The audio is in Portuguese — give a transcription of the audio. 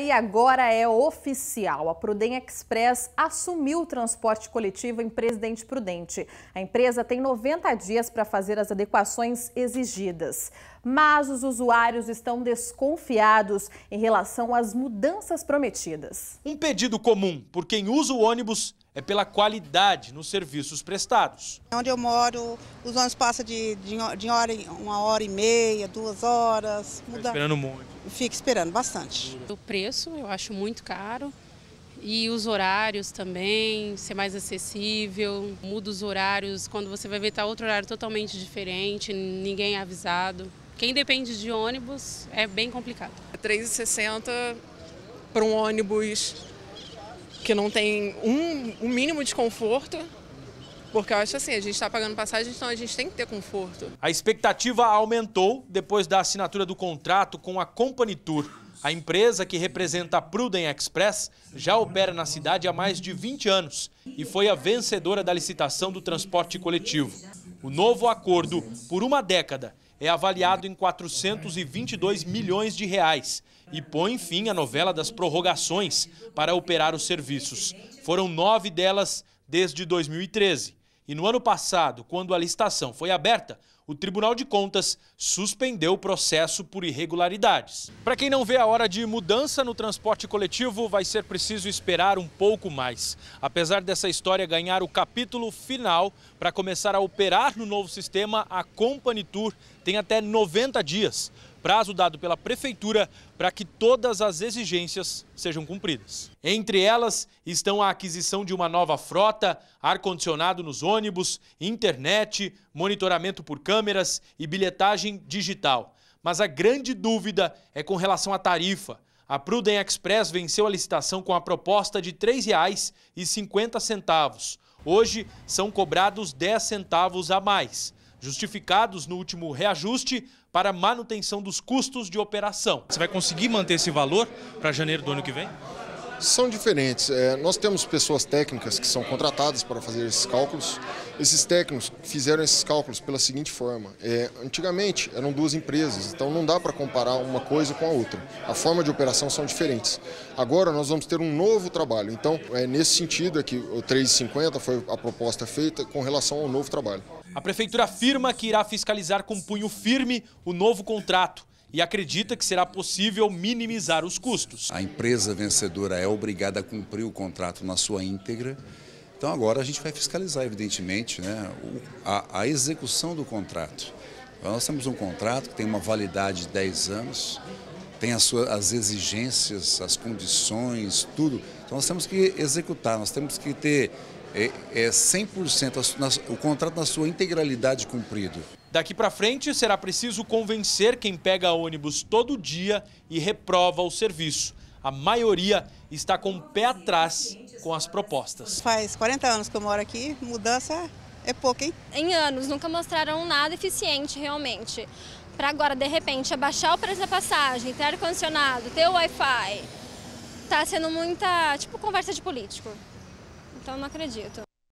E agora é oficial. A Pruden Express assumiu o transporte coletivo em Presidente Prudente. A empresa tem 90 dias para fazer as adequações exigidas. Mas os usuários estão desconfiados em relação às mudanças prometidas. Um pedido comum por quem usa o ônibus é pela qualidade nos serviços prestados. É onde eu moro, os ônibus passam de, de, de hora, uma hora e meia, duas horas. Muda. Fica esperando muito. Fica esperando bastante. O preço eu acho muito caro. E os horários também, ser mais acessível, muda os horários, quando você vai ver tá outro horário totalmente diferente, ninguém é avisado. Quem depende de ônibus é bem complicado. R$ 3,60 para um ônibus que não tem um, um mínimo de conforto. Porque eu acho assim, a gente está pagando passagem, então a gente tem que ter conforto. A expectativa aumentou depois da assinatura do contrato com a Company Tour. A empresa que representa a Pruden Express já opera na cidade há mais de 20 anos e foi a vencedora da licitação do transporte coletivo. O novo acordo, por uma década, é avaliado em 422 milhões de reais e põe fim à novela das prorrogações para operar os serviços. Foram nove delas desde 2013. E no ano passado, quando a licitação foi aberta, o Tribunal de Contas suspendeu o processo por irregularidades. Para quem não vê a hora de mudança no transporte coletivo, vai ser preciso esperar um pouco mais. Apesar dessa história ganhar o capítulo final, para começar a operar no novo sistema, a Company Tour tem até 90 dias prazo dado pela Prefeitura para que todas as exigências sejam cumpridas. Entre elas estão a aquisição de uma nova frota, ar-condicionado nos ônibus, internet, monitoramento por câmeras e bilhetagem digital. Mas a grande dúvida é com relação à tarifa. A Pruden Express venceu a licitação com a proposta de R$ 3,50. Hoje são cobrados R$ centavos a mais, justificados no último reajuste para manutenção dos custos de operação. Você vai conseguir manter esse valor para janeiro do ano que vem? São diferentes. É, nós temos pessoas técnicas que são contratadas para fazer esses cálculos esses técnicos fizeram esses cálculos pela seguinte forma: é, antigamente eram duas empresas, então não dá para comparar uma coisa com a outra. A forma de operação são diferentes. Agora nós vamos ter um novo trabalho. Então é nesse sentido é que o 3,50 foi a proposta feita com relação ao novo trabalho. A prefeitura afirma que irá fiscalizar com punho firme o novo contrato e acredita que será possível minimizar os custos. A empresa vencedora é obrigada a cumprir o contrato na sua íntegra. Então agora a gente vai fiscalizar, evidentemente, né, a, a execução do contrato. Então, nós temos um contrato que tem uma validade de 10 anos, tem as, suas, as exigências, as condições, tudo. Então nós temos que executar, nós temos que ter é, é 100% o contrato na sua integralidade cumprido. Daqui para frente será preciso convencer quem pega ônibus todo dia e reprova o serviço a maioria está com o pé atrás com as propostas. Faz 40 anos que eu moro aqui, mudança é pouco, hein? Em anos, nunca mostraram nada eficiente realmente. Para agora, de repente, abaixar o preço da passagem, ter ar-condicionado, ter o Wi-Fi, está sendo muita, tipo, conversa de político. Então, não acredito.